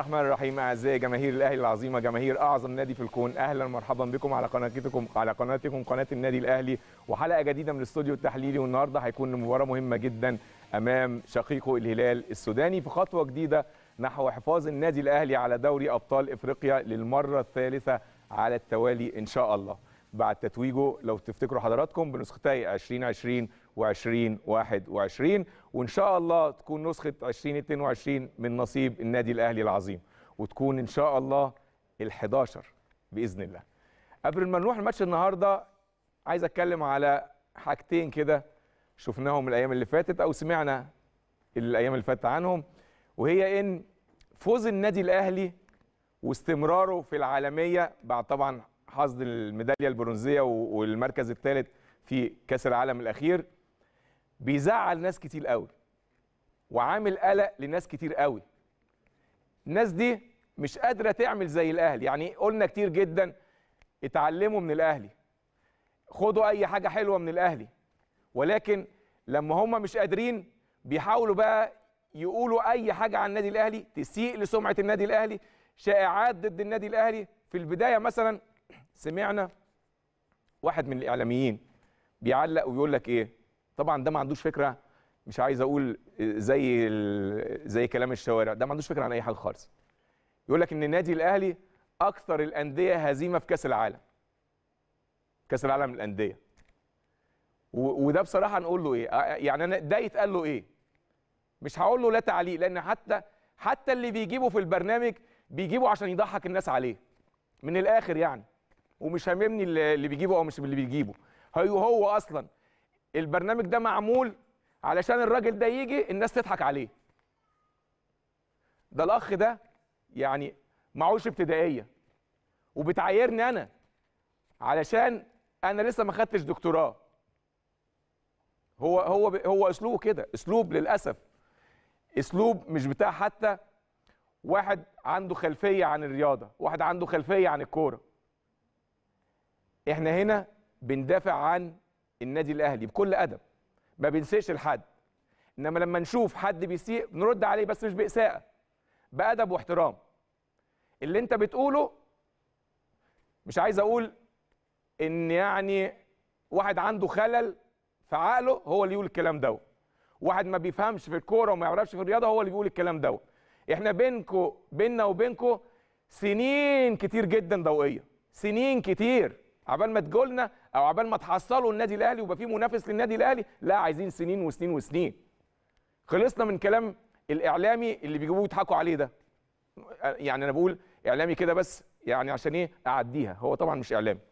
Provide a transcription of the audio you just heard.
الرحمن الرحيم اعزائي جماهير الاهلي العظيمه جماهير اعظم نادي في الكون اهلا مرحبا بكم على قناتكم على قناتكم قناه النادي الاهلي وحلقه جديده من الاستوديو التحليلي والنهارده هيكون مباراه مهمه جدا امام شقيقه الهلال السوداني في خطوه جديده نحو حفاظ النادي الاهلي على دوري ابطال افريقيا للمره الثالثه على التوالي ان شاء الله بعد تتويجه لو تفتكروا حضراتكم بنسختي 2020 2021 وان شاء الله تكون نسخه 2022 من نصيب النادي الاهلي العظيم وتكون ان شاء الله ال11 باذن الله قبل ما نروح الماتش النهارده عايز اتكلم على حاجتين كده شفناهم الايام اللي فاتت او سمعنا الايام اللي فاتت عنهم وهي ان فوز النادي الاهلي واستمراره في العالميه بعد طبعا حصد الميداليه البرونزيه والمركز الثالث في كاس العالم الاخير بيزعل ناس كتير قوي وعامل قلق لناس كتير قوي الناس دي مش قادره تعمل زي الاهلي يعني قلنا كتير جدا اتعلموا من الاهلي خدوا اي حاجه حلوه من الاهلي ولكن لما هم مش قادرين بيحاولوا بقى يقولوا اي حاجه عن النادي الاهلي تسيء لسمعه النادي الاهلي شائعات ضد النادي الاهلي في البدايه مثلا سمعنا واحد من الاعلاميين بيعلق ويقول لك ايه طبعا ده ما عندوش فكره مش عايز اقول آه، زي زي كلام الشوارع ده ما عندوش فكره عن اي حاجه خالص يقول لك ان النادي الاهلي اكثر الانديه هزيمه في كاس العالم كاس العالم للانديه وده بصراحه نقول له ايه آه، آه، يعني انا ده يتقال له ايه مش هقول له لا تعليق لان حتى حتى اللي بيجيبه في البرنامج بيجيبه عشان يضحك الناس عليه من الاخر يعني ومش هاممني اللي بيجيبه او مش اللي بيجيبه هو اصلا البرنامج ده معمول علشان الراجل ده يجي الناس تضحك عليه ده الاخ ده يعني معهوش ابتدائيه وبتعايرني انا علشان انا لسه ما خدتش دكتوراه هو هو هو اسلوبه كده اسلوب للاسف اسلوب مش بتاع حتى واحد عنده خلفيه عن الرياضه واحد عنده خلفيه عن الكوره احنا هنا بندافع عن النادي الاهلي بكل ادب ما بنسيش لحد انما لما نشوف حد بيسيء بنرد عليه بس مش باساءه بادب واحترام اللي انت بتقوله مش عايز اقول ان يعني واحد عنده خلل في عقله هو اللي يقول الكلام دوت واحد ما بيفهمش في الكوره وما يعرفش في الرياضه هو اللي بيقول الكلام دوت احنا بينكو بيننا وبينكو سنين كتير جدا ضوئيه سنين كتير عبال ما تجولنا او عبال ما تحصلوا النادي الاهلي ويبقى في منافس للنادي الاهلي لا عايزين سنين وسنين وسنين خلصنا من كلام الاعلامي اللي بيجيبوه يضحكوا عليه ده يعني انا بقول اعلامي كده بس يعني عشان ايه اعديها هو طبعا مش اعلامي